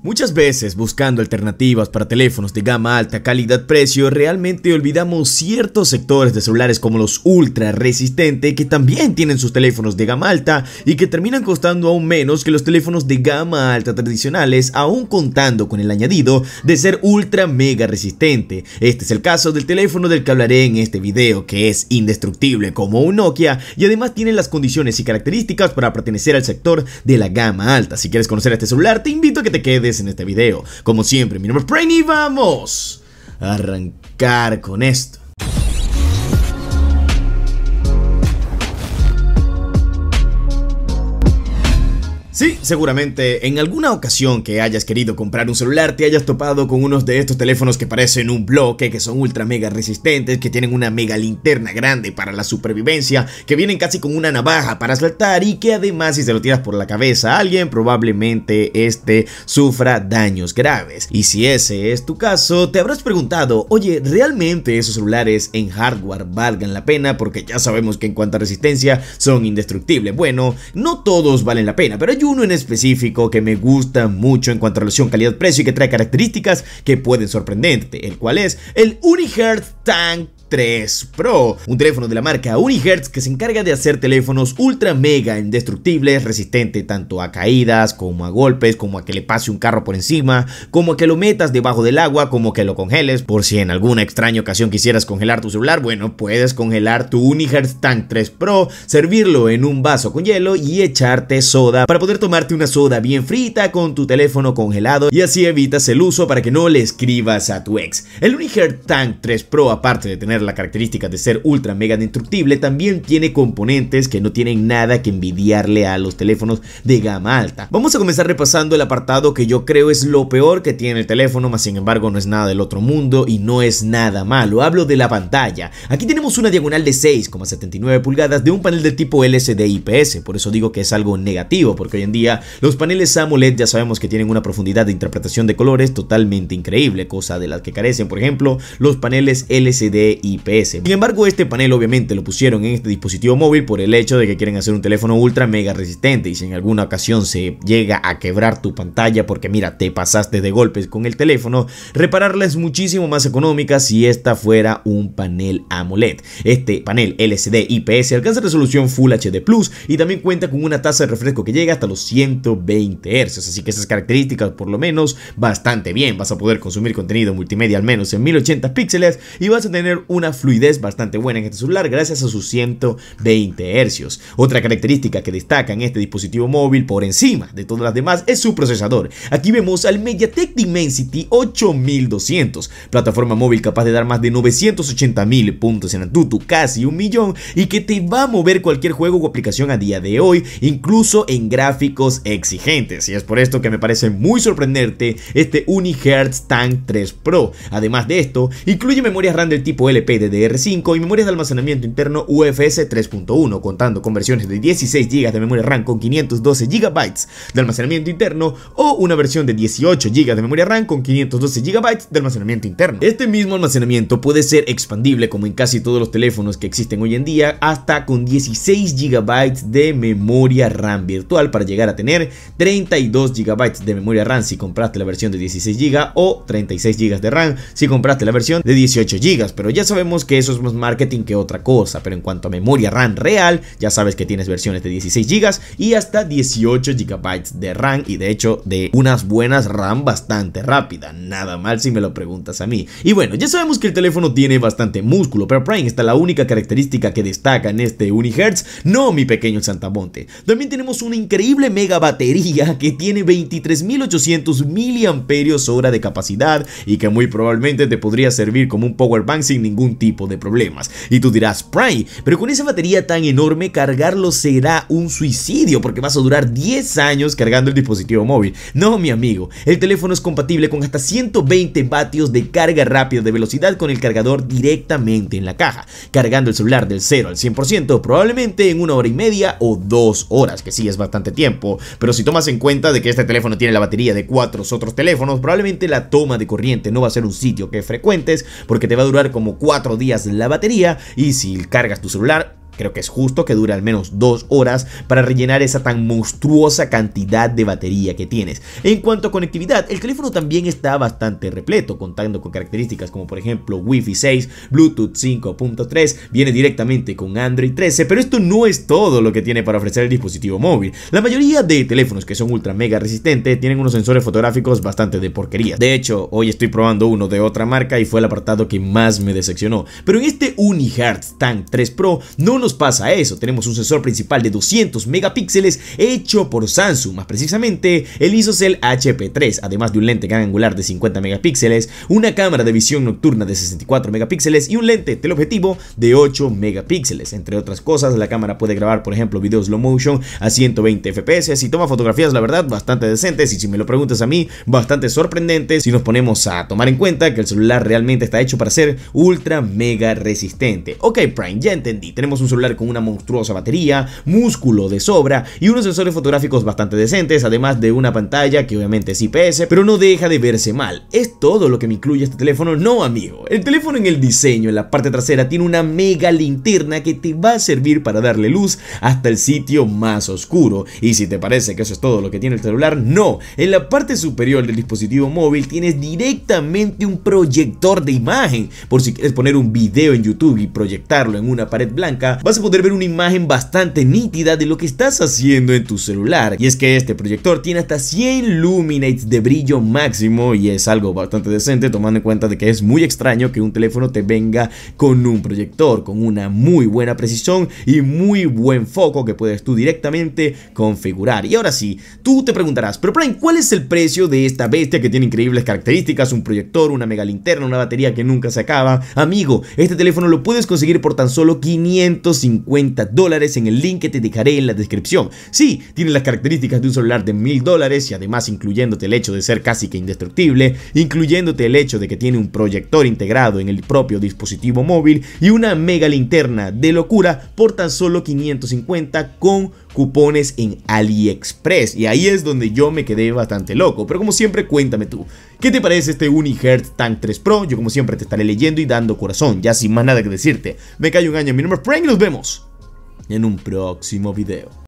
Muchas veces buscando alternativas para teléfonos de gama alta, calidad, precio, realmente olvidamos ciertos sectores de celulares como los ultra resistente que también tienen sus teléfonos de gama alta y que terminan costando aún menos que los teléfonos de gama alta tradicionales, aún contando con el añadido de ser ultra mega resistente. Este es el caso del teléfono del que hablaré en este video, que es indestructible como un Nokia y además tiene las condiciones y características para pertenecer al sector de la gama alta. Si quieres conocer este celular, te invito a que te quedes en este video. Como siempre, mi nombre es Brain y vamos a arrancar con esto. Sí, seguramente en alguna ocasión que hayas querido comprar un celular te hayas topado con unos de estos teléfonos que parecen un bloque, que son ultra mega resistentes, que tienen una mega linterna grande para la supervivencia, que vienen casi con una navaja para saltar y que además si se lo tiras por la cabeza a alguien probablemente este sufra daños graves. Y si ese es tu caso, te habrás preguntado, oye, ¿realmente esos celulares en hardware valgan la pena? Porque ya sabemos que en cuanto a resistencia son indestructibles. Bueno, no todos valen la pena, pero hay uno en específico que me gusta mucho en cuanto a relación calidad-precio y que trae características que pueden sorprenderte, el cual es el Uniheart Tank 3 Pro, un teléfono de la marca Unihertz que se encarga de hacer teléfonos ultra mega indestructibles, resistente tanto a caídas como a golpes, como a que le pase un carro por encima, como a que lo metas debajo del agua, como que lo congeles, por si en alguna extraña ocasión quisieras congelar tu celular, bueno, puedes congelar tu Unihertz Tank 3 Pro, servirlo en un vaso con hielo y echarte soda para poder tomarte una soda bien frita con tu teléfono congelado y así evitas el uso para que no le escribas a tu ex. El Unihertz Tank 3 Pro aparte de tener la característica de ser ultra mega destructible, también tiene componentes que no tienen nada que envidiarle a los teléfonos de gama alta. Vamos a comenzar repasando el apartado que yo creo es lo peor que tiene el teléfono, más sin embargo no es nada del otro mundo y no es nada malo. Hablo de la pantalla. Aquí tenemos una diagonal de 6,79 pulgadas de un panel de tipo LCD IPS, por eso digo que es algo negativo, porque hoy en día los paneles AMOLED ya sabemos que tienen una profundidad de interpretación de colores totalmente increíble, cosa de la que carecen, por ejemplo, los paneles LCD IPS. Sin embargo, este panel obviamente lo pusieron en este dispositivo móvil por el hecho de que quieren hacer un teléfono ultra mega resistente y si en alguna ocasión se llega a quebrar tu pantalla porque mira, te pasaste de golpes con el teléfono, repararla es muchísimo más económica si esta fuera un panel AMOLED. Este panel LCD IPS alcanza resolución Full HD Plus y también cuenta con una tasa de refresco que llega hasta los 120 Hz, así que esas características por lo menos bastante bien, vas a poder consumir contenido multimedia al menos en 1080 píxeles y vas a tener un una fluidez bastante buena en este celular gracias a sus 120 hercios Otra característica que destaca en este dispositivo móvil por encima de todas las demás es su procesador. Aquí vemos al MediaTek Dimensity 8200, plataforma móvil capaz de dar más de 980 mil puntos en Antutu, casi un millón, y que te va a mover cualquier juego o aplicación a día de hoy, incluso en gráficos exigentes. Y es por esto que me parece muy sorprenderte este UniHertz Tank 3 Pro. Además de esto, incluye memoria RAM del tipo LP pddr 5 y memorias de almacenamiento interno UFS 3.1, contando con versiones de 16 GB de memoria RAM con 512 GB de almacenamiento interno o una versión de 18 GB de memoria RAM con 512 GB de almacenamiento interno. Este mismo almacenamiento puede ser expandible como en casi todos los teléfonos que existen hoy en día hasta con 16 GB de memoria RAM virtual para llegar a tener 32 GB de memoria RAM si compraste la versión de 16 GB o 36 GB de RAM si compraste la versión de 18 GB, pero ya son Vemos que eso es más marketing que otra cosa, pero en cuanto a memoria RAM real, ya sabes que tienes versiones de 16 GB y hasta 18 GB de RAM y de hecho de unas buenas RAM bastante rápida, nada mal si me lo preguntas a mí. Y bueno, ya sabemos que el teléfono tiene bastante músculo, pero Prime está la única característica que destaca en este Unihertz, no mi pequeño Santamonte. También tenemos una increíble mega batería que tiene 23.800 mAh de capacidad y que muy probablemente te podría servir como un power bank sin ningún tipo de problemas. Y tú dirás, Prime, pero con esa batería tan enorme cargarlo será un suicidio porque vas a durar 10 años cargando el dispositivo móvil. No, mi amigo, el teléfono es compatible con hasta 120 vatios de carga rápida de velocidad con el cargador directamente en la caja, cargando el celular del 0 al 100% probablemente en una hora y media o dos horas, que sí es bastante tiempo, pero si tomas en cuenta de que este teléfono tiene la batería de cuatro otros teléfonos, probablemente la toma de corriente no va a ser un sitio que frecuentes porque te va a durar como 4 días la batería y si cargas tu celular Creo que es justo que dure al menos dos horas para rellenar esa tan monstruosa cantidad de batería que tienes. En cuanto a conectividad, el teléfono también está bastante repleto, contando con características como por ejemplo Wi-Fi 6, Bluetooth 5.3, viene directamente con Android 13, pero esto no es todo lo que tiene para ofrecer el dispositivo móvil. La mayoría de teléfonos que son ultra mega resistentes tienen unos sensores fotográficos bastante de porquería. De hecho, hoy estoy probando uno de otra marca y fue el apartado que más me decepcionó. Pero en este UniHeart Tank 3 Pro no nos pasa eso, tenemos un sensor principal de 200 megapíxeles hecho por Samsung, más precisamente el ISOCELL HP3, además de un lente gran angular de 50 megapíxeles, una cámara de visión nocturna de 64 megapíxeles y un lente teleobjetivo de 8 megapíxeles. Entre otras cosas, la cámara puede grabar, por ejemplo, videos slow motion a 120 fps y toma fotografías, la verdad, bastante decentes y si me lo preguntas a mí, bastante sorprendentes si nos ponemos a tomar en cuenta que el celular realmente está hecho para ser ultra mega resistente. Ok, Prime, ya entendí, tenemos un celular con una monstruosa batería, músculo de sobra y unos sensores fotográficos bastante decentes, además de una pantalla que obviamente es IPS, pero no deja de verse mal. Es todo lo que me incluye este teléfono, no amigo. El teléfono en el diseño, en la parte trasera, tiene una mega linterna que te va a servir para darle luz hasta el sitio más oscuro. Y si te parece que eso es todo lo que tiene el celular, no. En la parte superior del dispositivo móvil tienes directamente un proyector de imagen, por si quieres poner un video en YouTube y proyectarlo en una pared blanca, vas a poder ver una imagen bastante nítida de lo que estás haciendo en tu celular. Y es que este proyector tiene hasta 100 luminates de brillo máximo y es algo bastante decente tomando en cuenta de que es muy extraño que un teléfono te venga con un proyector, con una muy buena precisión y muy buen foco que puedes tú directamente configurar. Y ahora sí, tú te preguntarás, pero Prime, ¿cuál es el precio de esta bestia que tiene increíbles características, un proyector, una mega linterna, una batería que nunca se acaba? Amigo, este teléfono lo puedes conseguir por tan solo 500 $550 dólares en el link que te dejaré en la descripción. Sí, tiene las características de un celular de 1000 dólares y además incluyéndote el hecho de ser casi que indestructible, incluyéndote el hecho de que tiene un proyector integrado en el propio dispositivo móvil y una mega linterna de locura por tan solo 550 con cupones en AliExpress. Y ahí es donde yo me quedé bastante loco. Pero como siempre, cuéntame tú. ¿Qué te parece este Unihertz Tank 3 Pro? Yo como siempre te estaré leyendo y dando corazón, ya sin más nada que decirte. Me callo un año, mi nombre es Frank y nos vemos en un próximo video.